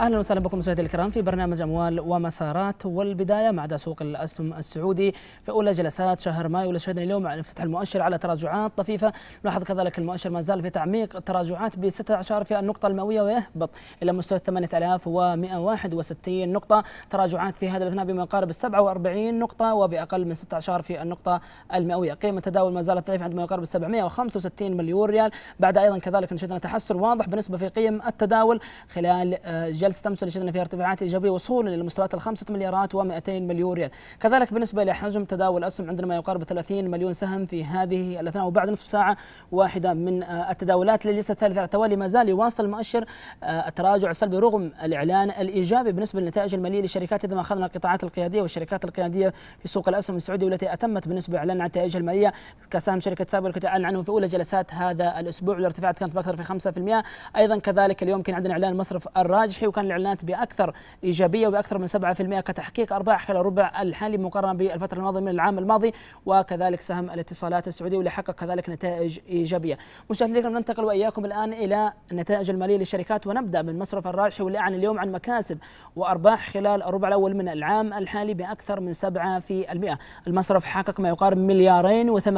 اهلا وسهلا بكم مشاهدينا الكرام في برنامج اموال ومسارات والبدايه مع سوق الاسهم السعودي في اولى جلسات شهر مايو اللي شهدنا اليوم افتتاح المؤشر على تراجعات طفيفه نلاحظ كذلك المؤشر ما زال في تعميق تراجعات ب 16 في النقطه المئويه ويهبط الى مستوى 8161 نقطه تراجعات في هذا الاثناء بما يقارب 47 نقطه وباقل من 16 في النقطه المئويه قيمه التداول ما زالت ضعيفه عندما يقارب 765 مليون ريال بعد ايضا كذلك نشهد تحسن واضح بالنسبه في قيم التداول خلال جلسة جلسة أمس اللي فيها ارتفاعات إيجابية وصولا إلى مستويات الخمسة مليارات و200 مليون ريال كذلك بالنسبة لحجم تداول الأسهم عندنا ما يقارب 30 مليون سهم في هذه الأثناء وبعد نصف ساعة واحدة من آه، التداولات للجلسة الثالثة على التوالي ما زال يواصل المؤشر آه، التراجع السلبي رغم الإعلان الإيجابي بالنسبة للنتائج المالية للشركات إذا ما أخذنا القطاعات القيادية والشركات القيادية في سوق الأسهم السعودي والتي أتمت بالنسبة إعلان عن نتائجها المالية كسهم شركة سابر التي أعلن عنه في أولى جلسات هذا الأسبوع والارتفاعات كانت بأكثر في 5% أيضا كذلك اليوم كان عندنا إعلان مصرف الراجحي وكان كان الاعلانات باكثر ايجابيه وباكثر من 7% كتحقيق ارباح خلال الربع الحالي مقارنه بالفتره الماضيه من العام الماضي وكذلك سهم الاتصالات السعودي واللي حقق كذلك نتائج ايجابيه. مشاهدينا الكرام ننتقل واياكم الان الى النتائج الماليه للشركات ونبدا من مصرف الراجحي واللي اعلن اليوم عن مكاسب وارباح خلال الربع الاول من العام الحالي باكثر من 7%. المصرف حقق ما يقارب مليارين و883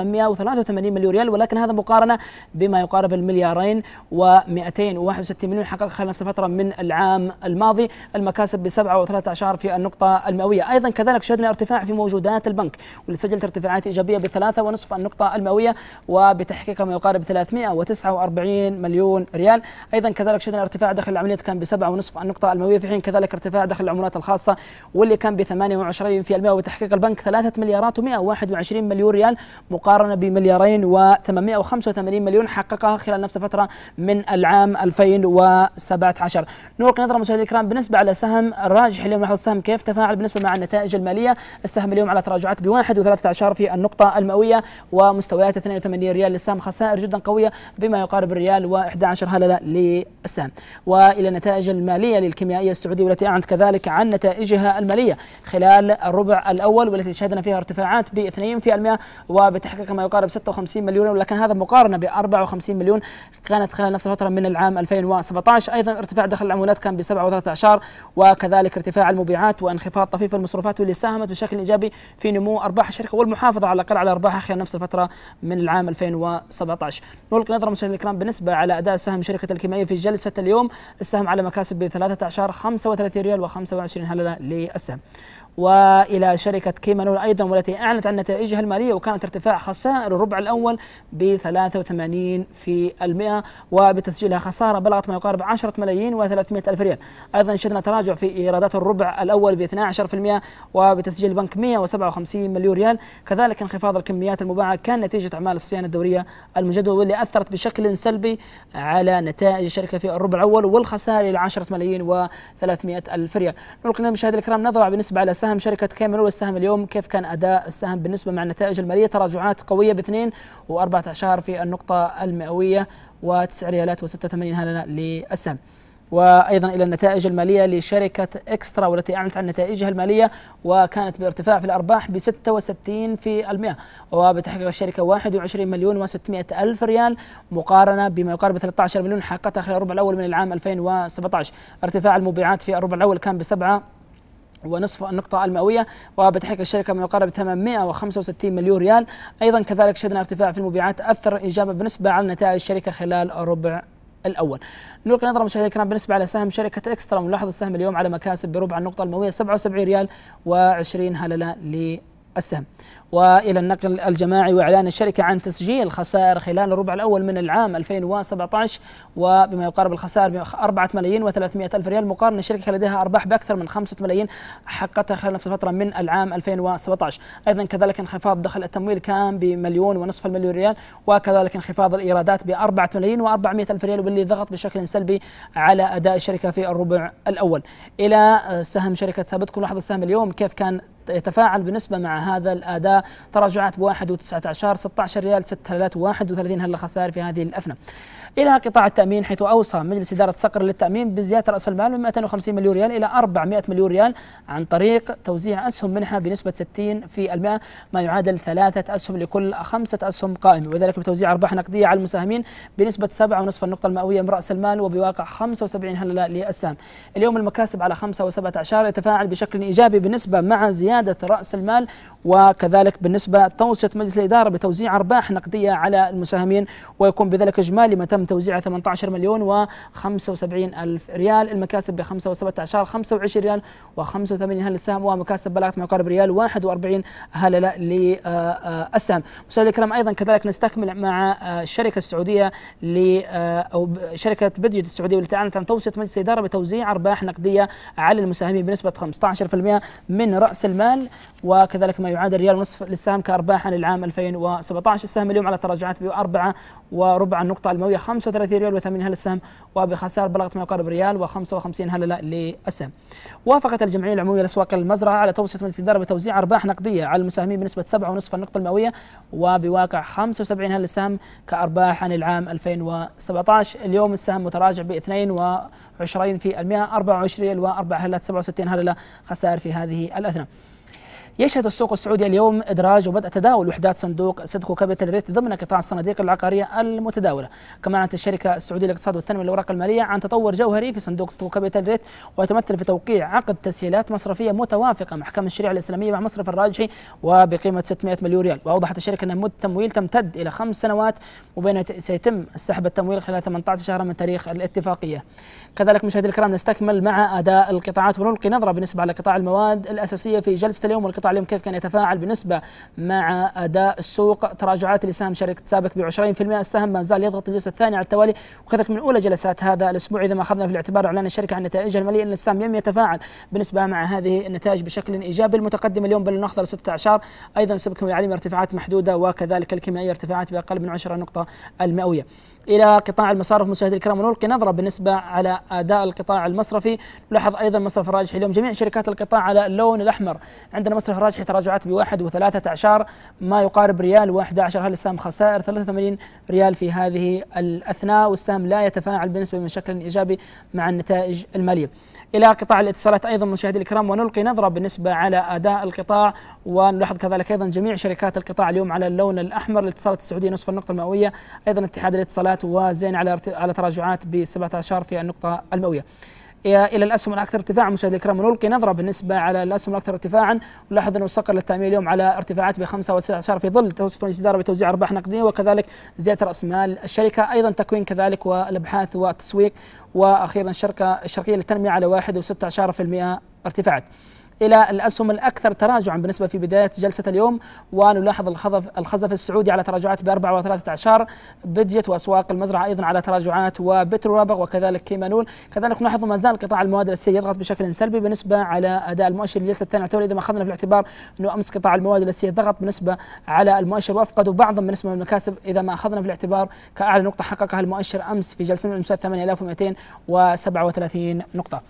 مليون ريال ولكن هذا مقارنه بما يقارب المليارين و261 مليون حقق خلال نفس الفتره من العام العام الماضي المكاسب ب 7.13 في النقطة المئوية أيضا كذلك شهدنا ارتفاع في موجودات البنك واللي سجلت ارتفاعات إيجابية ب 3.5 النقطة المئوية وبتحقيق ما يقارب 349 مليون ريال أيضا كذلك شهدنا ارتفاع دخل العمليات كان ب 7.5 النقطة المئوية في حين كذلك ارتفاع دخل العملات الخاصة واللي كان ب 28% وتحقيق البنك 3 مليارات و121 مليون ريال مقارنة بمليارين و885 مليون حققها خلال نفس الفترة من العام 2017 نورك نظر الحضره مشاهدي الكرام بالنسبه على سهم الراجح اليوم لاحظ السهم كيف تفاعل بالنسبه مع النتائج الماليه السهم اليوم على تراجعات ب 1.13 في النقطه المئويه ومستويات 82 ريال للسهم خسائر جدا قويه بما يقارب الريال و11 هلله للسهم والى النتائج الماليه للكيميائيه السعوديه والتي اعلنت كذلك عن نتائجها الماليه خلال الربع الاول والتي شهدنا فيها ارتفاعات ب 2% وبتحقيق ما يقارب 56 مليون ولكن هذا مقارنه ب 54 مليون كانت خلال نفس الفتره من العام 2017 ايضا ارتفاع دخل العمولات كان ب بسبعة وثلاثة أعشار وكذلك ارتفاع المبيعات وانخفاض طفيف المصروفات واللي ساهمت بشكل ايجابي في نمو ارباح الشركه والمحافظه على الاقل على ارباحها خلال نفس الفتره من العام 2017 نلقي نظره مشاهدينا الكرام بالنسبه على اداء سهم شركه الكيميائية في جلسه اليوم السهم على مكاسب ب 13 35 ريال و25 هلله للسهم والى شركه كيمانول ايضا والتي اعلنت عن نتائجها الماليه وكانت ارتفاع خسائر الربع الاول ب 83% وبتسجيلها خساره بلغت ما يقارب 10 ملايين و300 الف ريال ايضا شهدنا تراجع في ايرادات الربع الاول ب 12% وبتسجيل البنك 157 مليون ريال كذلك انخفاض الكميات المباعه كان نتيجه اعمال الصيانه الدوريه المجدوله واللي اثرت بشكل سلبي على نتائج الشركه في الربع الاول والخسائر الى 10 ملايين و300 الف ريال نلقي المشاهد الكرام نظره بالنسبه على سهم شركة كاميرون والسهم اليوم كيف كان أداء السهم بالنسبة مع النتائج المالية تراجعات قوية باثنين وأربعة و14 في النقطة المئوية و9 ريالات و86 هللة للسهم وايضا الى النتائج الماليه لشركه اكسترا والتي اعلنت عن نتائجها الماليه وكانت بارتفاع في الارباح ب 66% وبتحقيق الشركه 21 مليون و600 الف ريال مقارنه بما يقارب 13 مليون حققتها خلال الربع الاول من العام 2017 ارتفاع المبيعات في الربع الاول كان ب 7 ونصف النقطة المئوية وبتحقيق الشركة ما يقارب 865 مليون ريال أيضا كذلك شهدنا ارتفاع في المبيعات أثر إيجابا بالنسبة على نتائج الشركة خلال الربع الاول. نلقي نظره مشاهدينا الكرام بالنسبه على سهم شركه اكسترا ملاحظ السهم اليوم على مكاسب بربع النقطه المئويه 77 ريال و20 هلله السهم والى النقل الجماعي واعلان الشركه عن تسجيل خسائر خلال الربع الاول من العام 2017 وبما يقارب الخسائر 4 ملايين و300 الف ريال مقارنه الشركه لديها ارباح باكثر من 5 ملايين حققتها خلال نفس الفتره من العام 2017 ايضا كذلك انخفاض دخل التمويل كان بمليون ونصف المليون ريال وكذلك انخفاض الايرادات ب 4 ملايين و400 الف ريال واللي ضغط بشكل سلبي على اداء الشركه في الربع الاول الى سهم شركه سابتكم لاحظ السهم اليوم كيف كان يتفاعل بنسبة مع هذا الأداء تراجعات بواحد وتسعة عشر 16 ريال 31 هلة خسائر في هذه الأثناء إلى قطاع التأمين حيث أوصى مجلس إدارة صقر للتأمين بزيادة رأس المال من 250 مليون ريال إلى 400 مليون ريال عن طريق توزيع أسهم منها بنسبة 60 في المئة ما يعادل ثلاثة أسهم لكل خمسة أسهم قائمة وذلك بتوزيع أرباح نقدية على المساهمين بنسبة 7.5 النقطة المئوية من رأس المال وبواقع 75 هلله للسهم اليوم المكاسب على 5 و17 يتفاعل بشكل إيجابي بالنسبة مع زيادة زيادة رأس المال وكذلك بالنسبة توصية مجلس الإدارة بتوزيع أرباح نقدية على المساهمين ويكون بذلك إجمالي ما تم توزيعه 18 مليون و75 ألف ريال المكاسب ب 5 25 ريال و85 هل السهم ومكاسب بلغت ما يقارب ريال 41 هللة للسهم مشاهدي الكرام أيضا كذلك نستكمل مع الشركة آه، السعودية ل آه، أو شركة بدجت السعودية والتي أعلنت عن توصية مجلس الإدارة بتوزيع أرباح نقدية على المساهمين بنسبة 15% من رأس المال الأعمال وكذلك ما يعادل ريال ونصف للسهم كأرباح للعام 2017 السهم اليوم على تراجعات بأربعة وربع النقطة المئوية 35 ريال و80 هلة للسهم وبخسائر بلغت ما يقارب ريال و55 هلة للسهم وافقت الجمعية العمومية لأسواق المزرعة على توصية مجلس الإدارة بتوزيع أرباح نقدية على المساهمين بنسبة 7.5 النقطة المئوية وبواقع 75 هلة للسهم كأرباح عن العام 2017 اليوم السهم متراجع ب 22 في المئة 24 ريال و4 هلات 67 هللة خسائر في هذه الأثناء يشهد السوق السعودي اليوم إدراج وبدء تداول وحدات صندوق سدكو كابيتال ريت ضمن قطاع الصناديق العقارية المتداولة كما أعلنت الشركة السعودية للاقتصاد والتنمية الأوراق المالية عن تطور جوهري في صندوق سدكو كابيتال ريت ويتمثل في توقيع عقد تسهيلات مصرفية متوافقة مع أحكام الشريعة الإسلامية مع مصرف الراجحي وبقيمة 600 مليون ريال وأوضحت الشركة أن مدة التمويل تمتد إلى خمس سنوات وبين سيتم سحب التمويل خلال 18 شهرا من تاريخ الاتفاقية كذلك مشاهدي الكرام نستكمل مع أداء القطاعات ونلقي نظرة بالنسبة على قطاع المواد الأساسية في جلسة اليوم والقطاع اليوم كيف كان يتفاعل بنسبة مع أداء السوق تراجعات لسهم شركة سابك ب 20% السهم ما زال يضغط الجلسة الثانية على التوالي وكذلك من أولى جلسات هذا الأسبوع إذا ما أخذنا في الاعتبار إعلان الشركة عن نتائجها المالية أن السهم لم يتفاعل بالنسبة مع هذه النتائج بشكل إيجابي المتقدم اليوم بل بالنخضر 16 أيضا سبكم العليم ارتفاعات محدودة وكذلك الكيميائية ارتفاعات بأقل من 10 نقطة المئوية الى قطاع المصارف مشاهدي الكرام ونلقي نظره بالنسبه على اداء القطاع المصرفي نلاحظ ايضا مصرف الراجحي اليوم جميع شركات القطاع على اللون الاحمر عندنا مصرف الراجحي تراجعات بواحد وثلاثة عشر ما يقارب ريال و11 هذا السهم خسائر 83 ريال في هذه الاثناء والسهم لا يتفاعل بالنسبه بشكل ايجابي مع النتائج الماليه الى قطاع الاتصالات ايضا مشاهدي الكرام ونلقي نظره بالنسبه على اداء القطاع ونلاحظ كذلك ايضا جميع شركات القطاع اليوم على اللون الاحمر الاتصالات السعوديه نصف النقطه المئويه ايضا اتحاد الاتصالات سلبات وزين على على تراجعات ب 17 في النقطه المئويه. إيه، الى الاسهم الاكثر ارتفاعا مشاهدي الكرام ونلقي نظره بالنسبه على الاسهم الاكثر ارتفاعا نلاحظ انه صقر للتامين اليوم على ارتفاعات ب 15 في ظل توصف مجلس الاداره بتوزيع ارباح نقديه وكذلك زياده راس مال الشركه ايضا تكوين كذلك والابحاث والتسويق واخيرا الشركه الشرقيه للتنميه على 1.6% ارتفاعات. الى الاسهم الاكثر تراجعا بالنسبه في بدايه جلسه اليوم ونلاحظ الخزف الخزف السعودي على تراجعات ب 4.13 بدجت واسواق المزرعه ايضا على تراجعات وبترو رابغ وكذلك كيمانول كذلك نلاحظ ما زال قطاع المواد الاساسيه يضغط بشكل سلبي بالنسبه على اداء المؤشر الجلسه الثانيه اعتبر اذا ما اخذنا في الاعتبار انه امس قطاع المواد الاساسيه ضغط بالنسبه على المؤشر وافقدوا بعضا بالنسبه نسبه المكاسب اذا ما اخذنا في الاعتبار كاعلى نقطه حققها المؤشر امس في جلسه 8237 نقطه